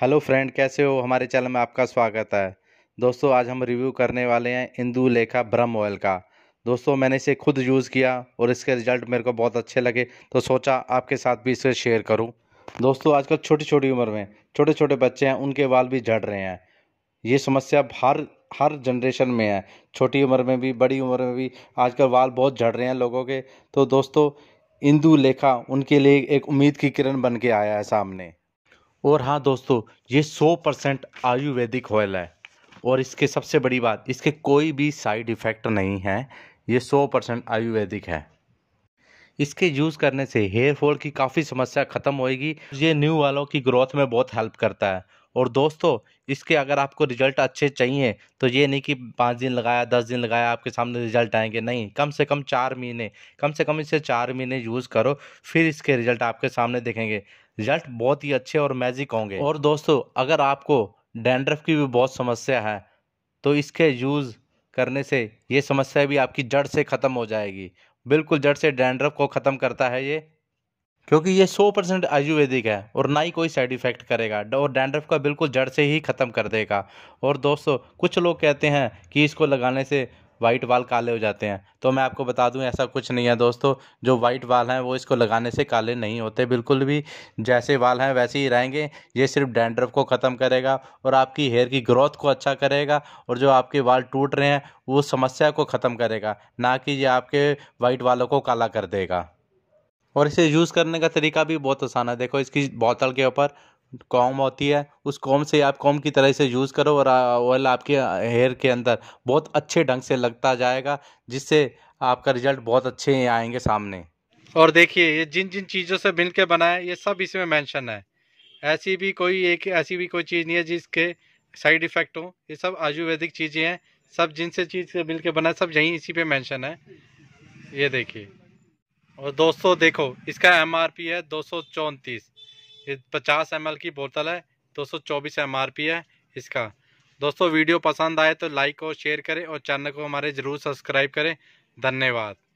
hello friend कैसे हो हमारे चैनल में आपका स्वागत है दोस्तों आज हम रिव्यू करने वाले हैं इंदू लेखा ब्रह्म ऑयल का दोस्तों मैंने इसे खुद यूज़ किया और इसके रिजल्ट मेरे को बहुत अच्छे लगे तो सोचा आपके साथ भी इसे शेयर करूं दोस्तों आजकल छोटी छोटी उम्र में छोटे छोटे बच्चे हैं उनके बाल भी झड़ रहे हैं ये समस्या हर हर जनरेशन में है छोटी उम्र में भी बड़ी उम्र में भी आजकल बाल बहुत झड़ रहे हैं लोगों के तो दोस्तों इंदू लेखा उनके लिए एक उम्मीद की किरण बन के आया है सामने और हाँ दोस्तों ये सौ परसेंट आयुर्वेदिक ऑयल है और इसके सबसे बड़ी बात इसके कोई भी साइड इफ़ेक्ट नहीं है ये सौ परसेंट आयुर्वेदिक है इसके यूज़ करने से हेयर फॉल की काफ़ी समस्या ख़त्म होएगी ये न्यू वालों की ग्रोथ में बहुत हेल्प करता है और दोस्तों इसके अगर आपको रिजल्ट अच्छे चाहिए तो ये नहीं कि पाँच दिन लगाया दस दिन लगाया आपके सामने रिजल्ट आएंगे नहीं कम से कम चार महीने कम से कम इसे चार महीने यूज़ करो फिर इसके रिजल्ट आपके सामने देखेंगे रिजल्ट बहुत ही अच्छे और मैजिक होंगे और दोस्तों अगर आपको डेंड्रफ की भी बहुत समस्या है तो इसके यूज़ करने से ये समस्या भी आपकी जड़ से ख़त्म हो जाएगी बिल्कुल जड़ से डैंड्रफ को ख़त्म करता है ये क्योंकि ये 100 परसेंट आयुर्वेदिक है और ना ही कोई साइड इफ़ेक्ट करेगा और डैंड्रफ का बिल्कुल जड़ से ही ख़त्म कर देगा और दोस्तों कुछ लोग कहते हैं कि इसको लगाने से वाइट वाल काले हो जाते हैं तो मैं आपको बता दूं ऐसा कुछ नहीं है दोस्तों जो वाइट वाल हैं वो इसको लगाने से काले नहीं होते बिल्कुल भी जैसे वाल हैं वैसे ही रहेंगे ये सिर्फ डैंड्रफ को ख़त्म करेगा और आपकी हेयर की ग्रोथ को अच्छा करेगा और जो आपके वाल टूट रहे हैं वो समस्या को ख़त्म करेगा ना कि ये आपके वाइट वालों को काला कर देगा और इसे यूज़ करने का तरीका भी बहुत आसान है देखो इसकी बोतल के ऊपर कॉम होती है उस कॉम से आप कॉम की तरह से यूज़ करो और ऑयल आपके हेयर के अंदर बहुत अच्छे ढंग से लगता जाएगा जिससे आपका रिजल्ट बहुत अच्छे आएंगे सामने और देखिए ये जिन जिन चीज़ों से मिल के बनाए ये सब इसमें मेंशन है ऐसी भी कोई एक ऐसी भी कोई चीज़ नहीं है जिसके साइड इफ़ेक्ट हो ये सब आयुर्वेदिक चीज़ें हैं सब जिनसे चीज़ से मिल के बनाए सब यहीं इसी पे मेंशन है ये देखिए और दोस्तों देखो इसका एम आर पी है दो सौ चौंतीस पचास एम एल की बोतल है दो सौ चौबीस एम आर पी है इसका दोस्तों वीडियो पसंद आए तो लाइक और शेयर करें और चैनल को हमारे ज़रूर सब्सक्राइब करें धन्यवाद